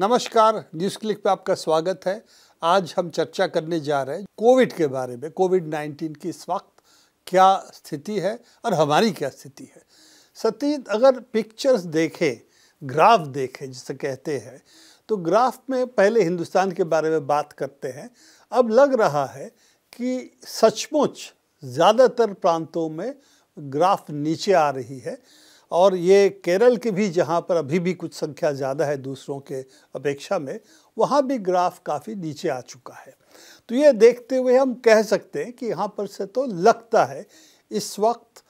नमस्कार news click पे आपका स्वागत है आज हम चर्चा करने जा रहे हैं कोविड के बारे में कोविड 19 की इस वक्त क्या स्थिति है और हमारी क्या स्थिति है सतीत अगर पिक्चर्स देखें ग्राफ देखें जिसे कहते हैं तो ग्राफ में पहले हिंदुस्तान के बारे में बात करते हैं अब लग रहा है कि सचमुच ज़्यादातर प्रांतों में ग्राफ नीचे आ रही है और ये केरल की भी जहाँ पर अभी भी कुछ संख्या ज़्यादा है दूसरों के अपेक्षा में वहाँ भी ग्राफ काफ़ी नीचे आ चुका है तो ये देखते हुए हम कह सकते हैं कि यहाँ पर से तो लगता है इस वक्त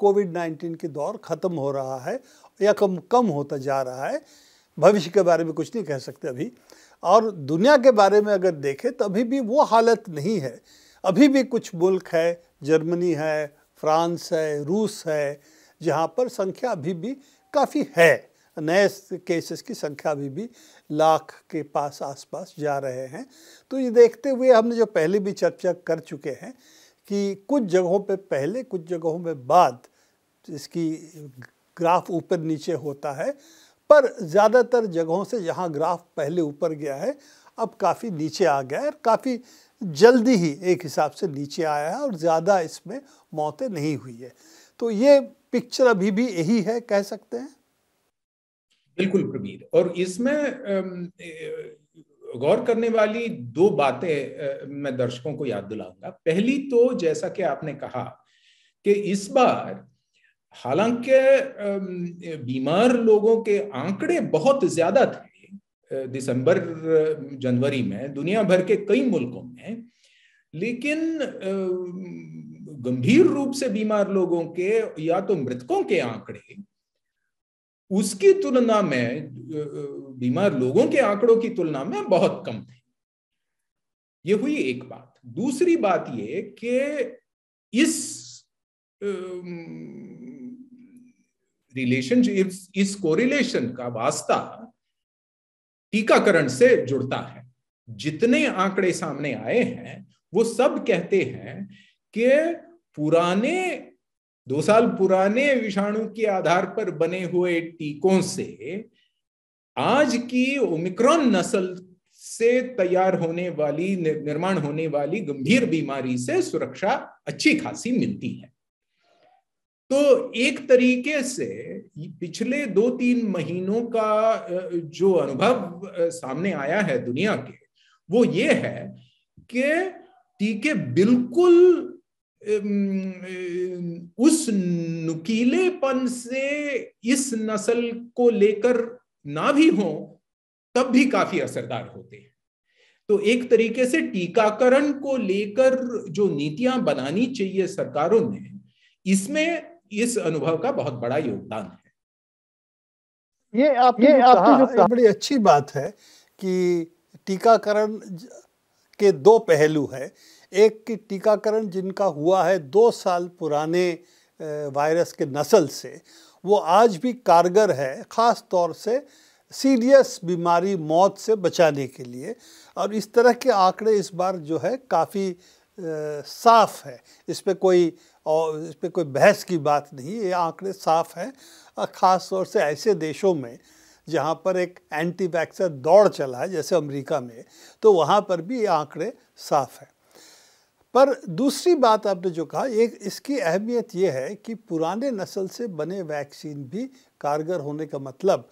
कोविड नाइन्टीन के दौर ख़त्म हो रहा है या कम कम होता जा रहा है भविष्य के बारे में कुछ नहीं कह सकते अभी और दुनिया के बारे में अगर देखें तो अभी भी वो हालत नहीं है अभी भी कुछ मुल्क है जर्मनी है फ्रांस है रूस है जहाँ पर संख्या अभी भी काफ़ी है नए केसेस की संख्या अभी भी लाख के पास आसपास जा रहे हैं तो ये देखते हुए हमने जो पहले भी चर्चा कर चुके हैं कि कुछ जगहों पे पहले कुछ जगहों में बाद इसकी ग्राफ ऊपर नीचे होता है पर ज़्यादातर जगहों से जहाँ ग्राफ पहले ऊपर गया है अब काफ़ी नीचे आ गया है और काफ़ी जल्दी ही एक हिसाब से नीचे आया है और ज़्यादा इसमें मौतें नहीं हुई है तो ये पिक्चर अभी भी यही है कह सकते हैं बिल्कुल प्रवीर और इसमें गौर करने वाली दो बातें मैं दर्शकों को याद दिलाऊंगा पहली तो जैसा कि आपने कहा कि इस बार हालांकि बीमार लोगों के आंकड़े बहुत ज्यादा थे दिसंबर जनवरी में दुनिया भर के कई मुल्कों में लेकिन गंभीर रूप से बीमार लोगों के या तो मृतकों के आंकड़े उसकी तुलना में बीमार लोगों के आंकड़ों की तुलना में बहुत कम थे ये हुई एक बात दूसरी बात ये कि इस रिलेशन इस, इस कोरिलेशन का वास्ता टीकाकरण से जुड़ता है जितने आंकड़े सामने आए हैं वो सब कहते हैं कि पुराने दो साल पुराने विषाणु के आधार पर बने हुए टीकों से आज की ओमिक्रॉन नस्ल से तैयार होने वाली निर्माण होने वाली गंभीर बीमारी से सुरक्षा अच्छी खासी मिलती है तो एक तरीके से पिछले दो तीन महीनों का जो अनुभव सामने आया है दुनिया के वो ये है कि टीके बिल्कुल उस नुकीलेपन से इस नस्ल को लेकर ना भी हो तब भी काफी असरदार होते हैं तो एक तरीके से टीकाकरण को लेकर जो नीतियां बनानी चाहिए सरकारों ने इसमें इस अनुभव का बहुत बड़ा योगदान है ये आपने बड़ी अच्छी बात है कि टीकाकरण के दो पहलू है एक की टीकाकरण जिनका हुआ है दो साल पुराने वायरस के नस्ल से वो आज भी कारगर है ख़ास तौर से सीरियस बीमारी मौत से बचाने के लिए और इस तरह के आंकड़े इस बार जो है काफ़ी साफ है इस पर कोई और इस पर कोई बहस की बात नहीं ये आंकड़े साफ हैं और ख़ास तौर से ऐसे देशों में जहाँ पर एक एंटी वैक्सर दौड़ चला है जैसे अमेरिका में तो वहाँ पर भी ये आंकड़े साफ हैं पर दूसरी बात आपने जो कहा एक इसकी अहमियत यह है कि पुराने नस्ल से बने वैक्सीन भी कारगर होने का मतलब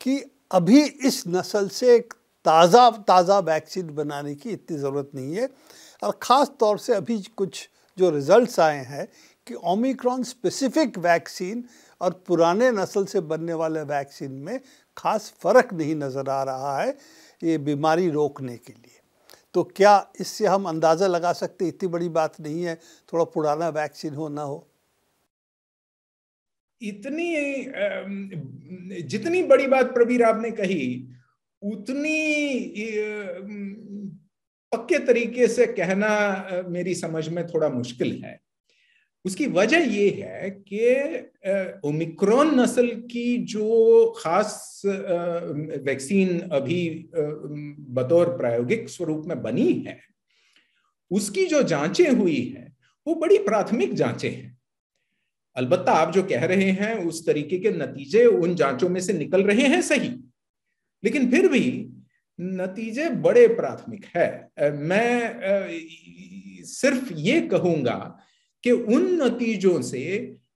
कि अभी इस नस्ल से एक ताज़ा ताज़ा वैक्सीन बनाने की इतनी ज़रूरत नहीं है और ख़ास तौर से अभी कुछ जो रिज़ल्ट आए हैं कि ओमिक्रॉन स्पेसिफिक वैक्सीन और पुराने नस्ल से बनने वाले वैक्सीन में ख़ास फ़र्क नहीं नज़र आ रहा है ये बीमारी रोकने के लिए तो क्या इससे हम अंदाज़ा लगा सकते इतनी बड़ी बात नहीं है थोड़ा पुराना वैक्सीन हो ना हो इतनी जितनी बड़ी बात प्रवीर आपने कही उतनी पक्के तरीके से कहना मेरी समझ में थोड़ा मुश्किल है उसकी वजह ये है कि ओमिक्रॉन नस्ल की जो खास वैक्सीन अभी बतौर प्रायोगिक स्वरूप में बनी है उसकी जो जांचें हुई हैं वो बड़ी प्राथमिक जांचें हैं अलबत्ता आप जो कह रहे हैं उस तरीके के नतीजे उन जांचों में से निकल रहे हैं सही लेकिन फिर भी नतीजे बड़े प्राथमिक है मैं सिर्फ ये कहूंगा कि उन नतीजों से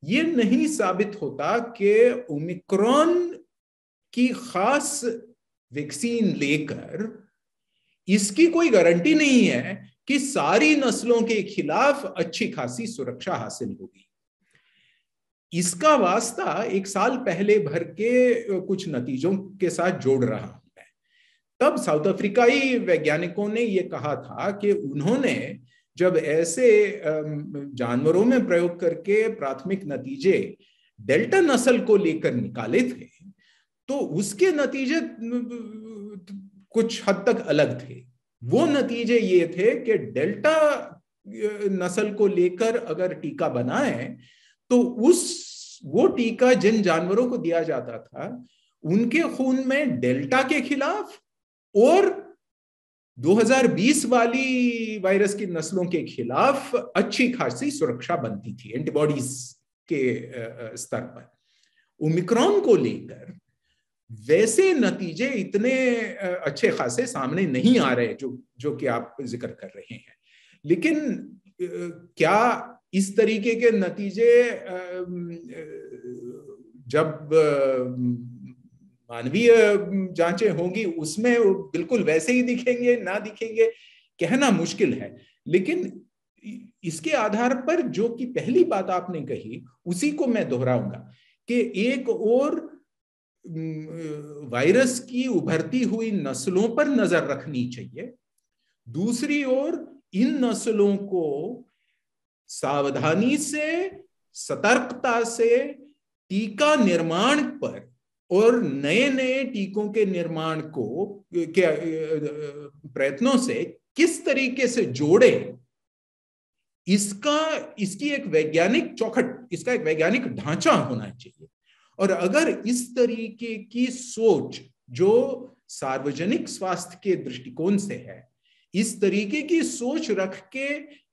ये नहीं साबित होता कि ओमिक्रॉन की खास वैक्सीन लेकर इसकी कोई गारंटी नहीं है कि सारी नस्लों के खिलाफ अच्छी खासी सुरक्षा हासिल होगी इसका वास्ता एक साल पहले भर के कुछ नतीजों के साथ जोड़ रहा हूं मैं तब साउथ अफ्रीकाई वैज्ञानिकों ने यह कहा था कि उन्होंने जब ऐसे जानवरों में प्रयोग करके प्राथमिक नतीजे डेल्टा नस्ल को लेकर निकाले थे तो उसके नतीजे कुछ हद तक अलग थे वो नतीजे ये थे कि डेल्टा नस्ल को लेकर अगर टीका बनाए तो उस वो टीका जिन जानवरों को दिया जाता था उनके खून में डेल्टा के खिलाफ और 2020 वाली वायरस की नस्लों के खिलाफ अच्छी खासी सुरक्षा बनती थी एंटीबॉडीज के स्तर पर ओमिक्रॉन को लेकर वैसे नतीजे इतने अच्छे खासे सामने नहीं आ रहे जो जो कि आप जिक्र कर रहे हैं लेकिन क्या इस तरीके के नतीजे जब मानवीय जांचें होंगी उसमें बिल्कुल वैसे ही दिखेंगे ना दिखेंगे कहना मुश्किल है लेकिन इसके आधार पर जो कि पहली बात आपने कही उसी को मैं दोहराऊंगा कि एक और वायरस की उभरती हुई नस्लों पर नजर रखनी चाहिए दूसरी ओर इन नस्लों को सावधानी से सतर्कता से टीका निर्माण पर और नए नए टीकों के निर्माण को के प्रयत्नों से किस तरीके से जोड़े इसका इसकी एक वैज्ञानिक चौखट इसका एक वैज्ञानिक ढांचा होना चाहिए और अगर इस तरीके की सोच जो सार्वजनिक स्वास्थ्य के दृष्टिकोण से है इस तरीके की सोच रख के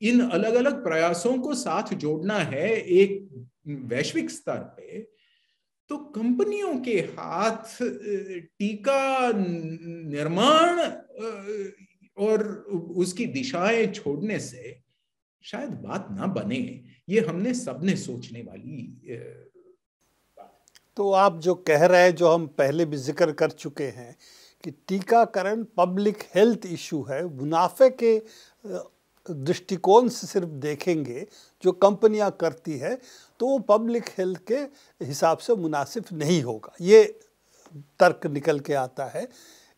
इन अलग अलग प्रयासों को साथ जोड़ना है एक वैश्विक स्तर पे तो कंपनियों के हाथ टीका निर्माण और उसकी दिशाएं छोड़ने से शायद बात ना बने ये हमने सबने सोचने वाली तो आप जो कह रहे हैं जो हम पहले भी जिक्र कर चुके हैं कि टीकाकरण पब्लिक हेल्थ इशू है मुनाफे के दृष्टिकोण से सिर्फ देखेंगे जो कंपनियां करती है तो पब्लिक हेल्थ के हिसाब से मुनासिब नहीं होगा ये तर्क निकल के आता है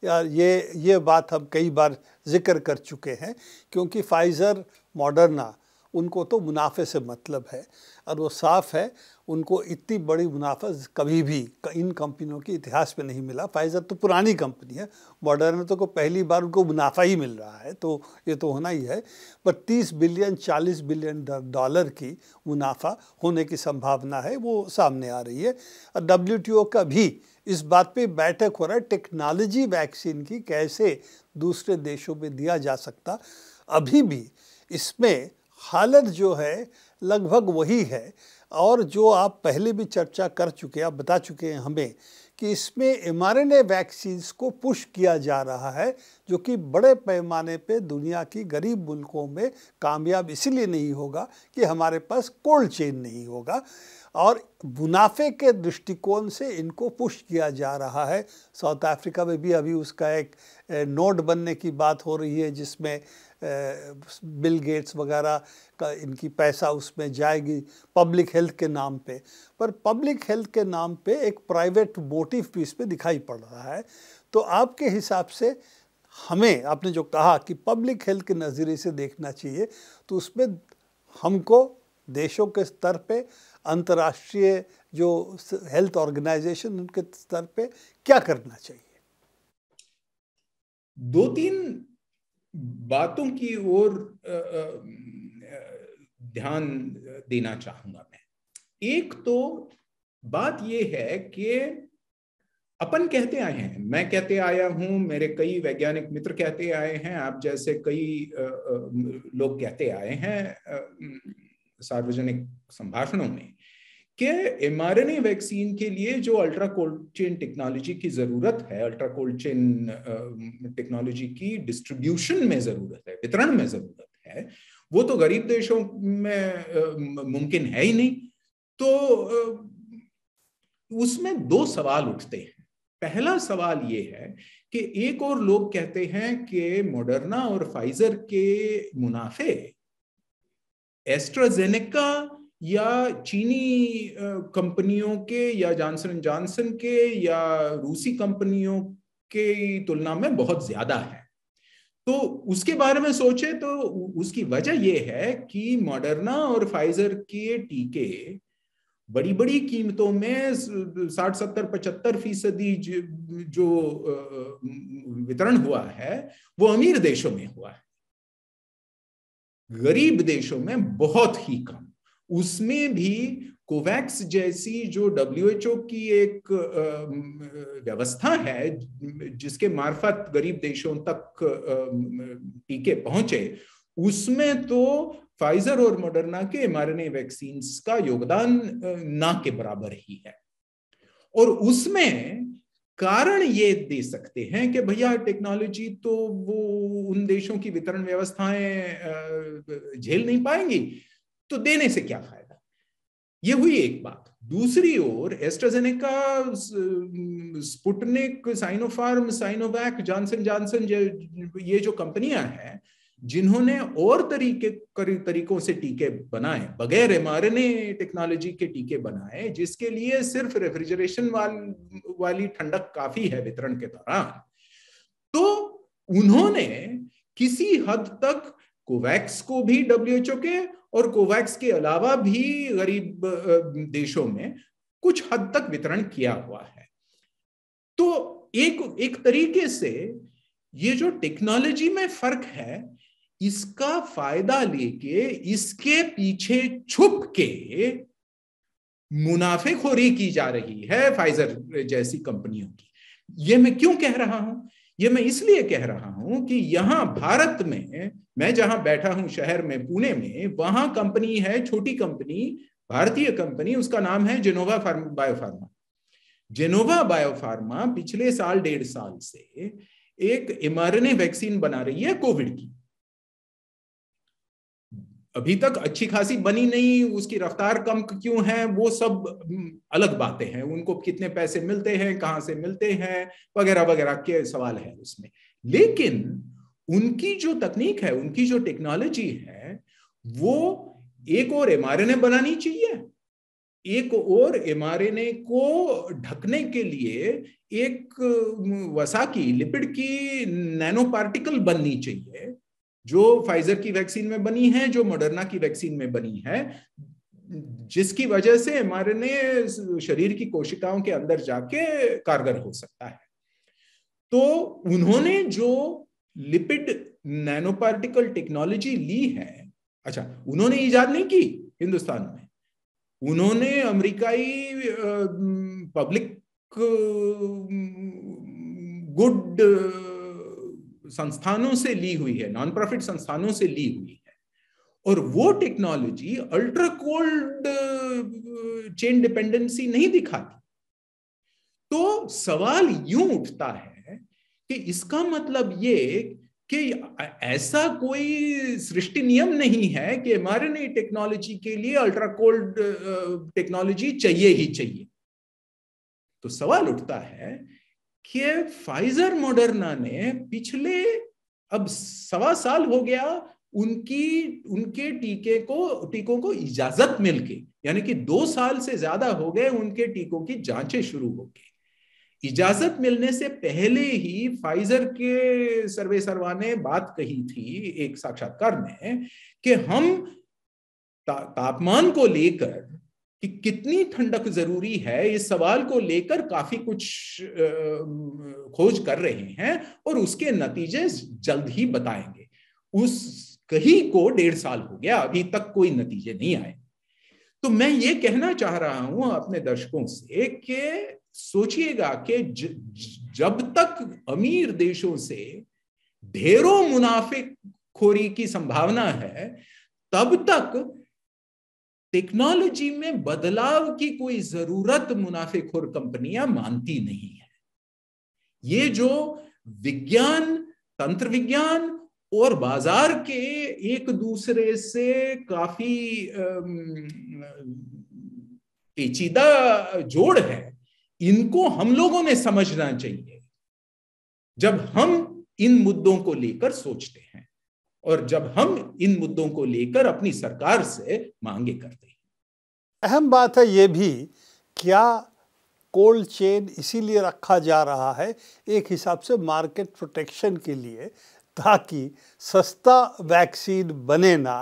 यार ये ये बात हम कई बार जिक्र कर चुके हैं क्योंकि फाइज़र मॉडर्ना उनको तो मुनाफे से मतलब है और वो साफ़ है उनको इतनी बड़ी मुनाफा कभी भी इन कंपनियों के इतिहास में नहीं मिला फाइजर तो पुरानी कंपनी है मॉडर्न तो को पहली बार उनको मुनाफा ही मिल रहा है तो ये तो होना ही है पर 30 बिलियन 40 बिलियन डॉलर की मुनाफा होने की संभावना है वो सामने आ रही है और डब्ल्यू का भी इस बात पे बैठक हो रहा है टेक्नोलॉजी वैक्सीन की कैसे दूसरे देशों में दिया जा सकता अभी भी इसमें हालत जो है लगभग वही है और जो आप पहले भी चर्चा कर चुके आप बता चुके हैं हमें कि इसमें एम आर वैक्सीन्स को पुश किया जा रहा है जो कि बड़े पैमाने पे दुनिया की गरीब मुल्कों में कामयाब इसलिए नहीं होगा कि हमारे पास कोल्ड चेन नहीं होगा और मुनाफे के दृष्टिकोण से इनको पुश किया जा रहा है साउथ अफ्रीका में भी अभी उसका एक नोट बनने की बात हो रही है जिसमें बिल गेट्स वगैरह का इनकी पैसा उसमें जाएगी पब्लिक हेल्थ के नाम पे पर पब्लिक हेल्थ के नाम पे एक प्राइवेट मोटिव भी इस पर दिखाई पड़ रहा है तो आपके हिसाब से हमें आपने जो कहा कि पब्लिक हेल्थ के नज़रिए से देखना चाहिए तो उसमें हमको देशों के स्तर पे अंतर्राष्ट्रीय जो हेल्थ ऑर्गेनाइजेशन उनके स्तर पे क्या करना चाहिए दो तीन बातों की ओर ध्यान देना चाहूंगा मैं एक तो बात यह है कि अपन कहते आए हैं मैं कहते आया हूं मेरे कई वैज्ञानिक मित्र कहते आए हैं आप जैसे कई लोग कहते आए हैं सार्वजनिक संभाषणों में कि एम वैक्सीन के लिए जो अल्ट्रा कोल्ड चेन टेक्नोलॉजी की ज़रूरत है अल्ट्रा कोल्ड चेन टेक्नोलॉजी की डिस्ट्रीब्यूशन में ज़रूरत है वितरण में ज़रूरत है वो तो गरीब देशों में मुमकिन है ही नहीं तो उसमें दो सवाल उठते हैं पहला सवाल ये है कि एक और लोग कहते हैं कि मोडर्ना और फाइजर के मुनाफे एस्ट्राजेनेका या चीनी कंपनियों के या जॉनसन एंड जॉनसन के या रूसी कंपनियों के तुलना में बहुत ज्यादा है तो उसके बारे में सोचे तो उसकी वजह यह है कि मॉडर्ना और फाइजर के टीके बड़ी बड़ी कीमतों में साठ सत्तर पचहत्तर फीसदी जो वितरण हुआ है वो अमीर देशों में हुआ है गरीब देशों में बहुत ही कम उसमें भी कोवैक्स जैसी जो डब्ल्यूएचओ की एक व्यवस्था है जिसके मार्फत गरीब देशों तक टीके पहुंचे उसमें तो फाइजर और मोडरना के एमआरएनए वैक्सीन का योगदान ना के बराबर ही है और उसमें कारण ये दे सकते हैं कि भैया टेक्नोलॉजी तो वो उन देशों की वितरण व्यवस्थाएं झेल नहीं पाएंगी तो देने से क्या फायदा ये हुई एक बात दूसरी ओर AstraZeneca Sputnik Sinopharm Sinovac Johnson Johnson ये जो कंपनियां हैं जिन्होंने और तरीके तरीकों से टीके बनाए बगैर एमआरएनए टेक्नोलॉजी के टीके बनाए जिसके लिए सिर्फ रेफ्रिजरेशन वाल, वाली ठंडक काफी है वितरण के दौरान तो उन्होंने किसी हद तक कोवैक्स को भी डब्ल्यूएचओ के और कोवैक्स के अलावा भी गरीब देशों में कुछ हद तक वितरण किया हुआ है तो एक एक तरीके से ये जो टेक्नोलॉजी में फर्क है इसका फायदा लेके इसके पीछे छुप के मुनाफेखोरी की जा रही है फाइजर जैसी कंपनियों की यह मैं क्यों कह रहा हूं ये मैं इसलिए कह रहा हूं कि यहां भारत में मैं जहां बैठा हूं शहर में पुणे में वहां कंपनी है छोटी कंपनी भारतीय कंपनी उसका नाम है Gennova pharm biopharma Gennova biopharma पिछले साल डेढ़ साल से एक एमआरएनए वैक्सीन बना रही है कोविड की अभी तक अच्छी खासी बनी नहीं उसकी रफ्तार कम क्यों है वो सब हम्म, अलग बातें हैं उनको कितने पैसे मिलते हैं कहाँ से मिलते हैं वगैरह वगैरह के सवाल है उसमें लेकिन उनकी जो तकनीक है उनकी जो टेक्नोलॉजी है वो एक और एम बनानी चाहिए एक और एम को ढकने के लिए एक हम्म, वसा की लिपिड की नैनो पार्टिकल बननी चाहिए जो फाइजर की वैक्सीन में बनी है जो मॉडर्ना की वैक्सीन में बनी है जिसकी वजह से एमआरएनए शरीर की कोशिकाओं के अंदर जाके कारगर हो सकता है तो उन्होंने जो लिपिड नैनोपार्टिकल टेक्नोलॉजी ली है अच्छा उन्होंने इजाद नहीं की हिंदुस्तान में उन्होंने अमेरिकाई पब्लिक गुड संस्थानों से ली हुई है नॉन प्रॉफिट संस्थानों से ली हुई है और वो technology ultra cold chain dependency नहीं दिखाती तो सवाल यूं उठता है कि इसका मतलब ये कि ऐसा कोई सृष्टि नियम नहीं है कि एमआरएनए टेक्नोलॉजी के लिए अल्ट्रा कोल्ड टेक्नोलॉजी चाहिए ही चाहिए तो सवाल उठता है कि फाइजर मॉडर्ना ने पिछले अब सवा साल हो गया उनकी उनके टीके को टीकों को इजाजत मिल गई यानी कि दो साल से ज्यादा हो गए उनके टीकों की जांचें शुरू हो गई इजाजत मिलने से पहले ही फाइजर के सर्वे सर्वा ने बात कही थी एक साक्षात्कार में कि हम ता, तापमान को लेकर कि कितनी ठंडक जरूरी है इस सवाल को लेकर काफी कुछ खोज कर रहे हैं और उसके नतीजे जल्द ही बताएंगे उस कहीं को डेढ़ साल हो गया अभी तक कोई नतीजे नहीं आए तो मैं ये कहना चाह रहा हूं अपने दर्शकों से कि सोचिएगा कि जब तक अमीर देशों से ढेरों मुनाफे खोरी की संभावना है तब तक टेक्नोलॉजी में बदलाव की कोई जरूरत मुनाफेखोर कंपनियां मानती नहीं है ये जो विज्ञान तंत्र विज्ञान और बाजार के एक दूसरे से काफी पेचीदा जोड़ है इनको हम लोगों ने समझना चाहिए जब हम इन मुद्दों को लेकर सोचते हैं और जब हम इन मुद्दों को लेकर अपनी सरकार से मांगे करते हैं अहम बात है ये भी क्या कोल्ड चेन इसीलिए रखा जा रहा है एक हिसाब से मार्केट प्रोटेक्शन के लिए ताकि सस्ता वैक्सीन बने ना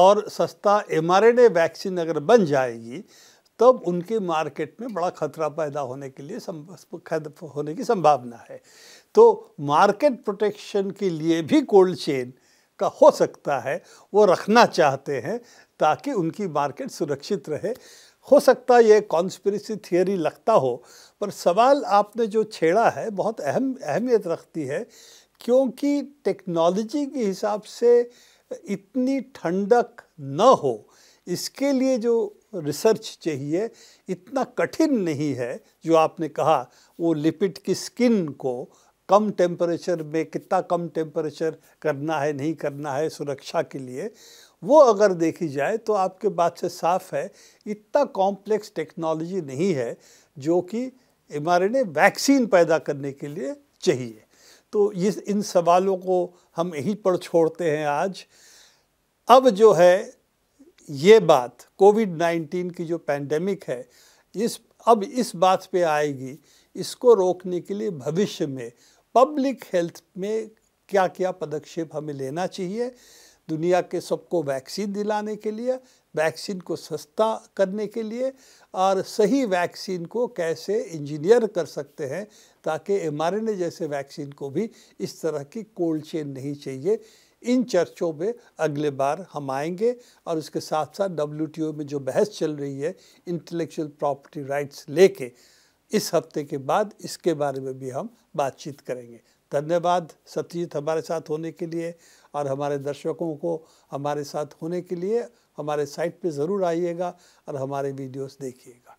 और सस्ता एम वैक्सीन अगर बन जाएगी तब उनके मार्केट में बड़ा खतरा पैदा होने के लिए होने की संभावना है तो मार्केट प्रोटेक्शन के लिए भी कोल्ड चेन का हो सकता है वो रखना चाहते हैं ताकि उनकी मार्केट सुरक्षित रहे हो सकता ये कॉन्स्परेसी थियोरी लगता हो पर सवाल आपने जो छेड़ा है बहुत अहम अहमियत रखती है क्योंकि टेक्नोलॉजी के हिसाब से इतनी ठंडक न हो इसके लिए जो रिसर्च चाहिए इतना कठिन नहीं है जो आपने कहा वो लिपिड की स्किन को कम टेम्परेचर में कितना कम टेम्परेचर करना है नहीं करना है सुरक्षा के लिए वो अगर देखी जाए तो आपके बात से साफ है इतना कॉम्प्लेक्स टेक्नोलॉजी नहीं है जो कि एम वैक्सीन पैदा करने के लिए चाहिए तो ये इन सवालों को हम यहीं पर छोड़ते हैं आज अब जो है ये बात कोविड नाइन्टीन की जो पैंडेमिक है इस अब इस बात पे आएगी इसको रोकने के लिए भविष्य में पब्लिक हेल्थ में क्या क्या पदक्षेप हमें लेना चाहिए दुनिया के सबको वैक्सीन दिलाने के लिए वैक्सीन को सस्ता करने के लिए और सही वैक्सीन को कैसे इंजीनियर कर सकते हैं ताकि एम जैसे वैक्सीन को भी इस तरह की कोल्ड चेन नहीं चाहिए इन चर्चों में अगले बार हम आएंगे और उसके साथ साथ डब्ल्यू में जो बहस चल रही है इंटेलेक्चुअल प्रॉपर्टी राइट्स लेके इस हफ्ते के बाद इसके बारे में भी हम बातचीत करेंगे धन्यवाद सत्यजीत हमारे साथ होने के लिए और हमारे दर्शकों को हमारे साथ होने के लिए हमारे साइट पे ज़रूर आइएगा और हमारे वीडियोस देखिएगा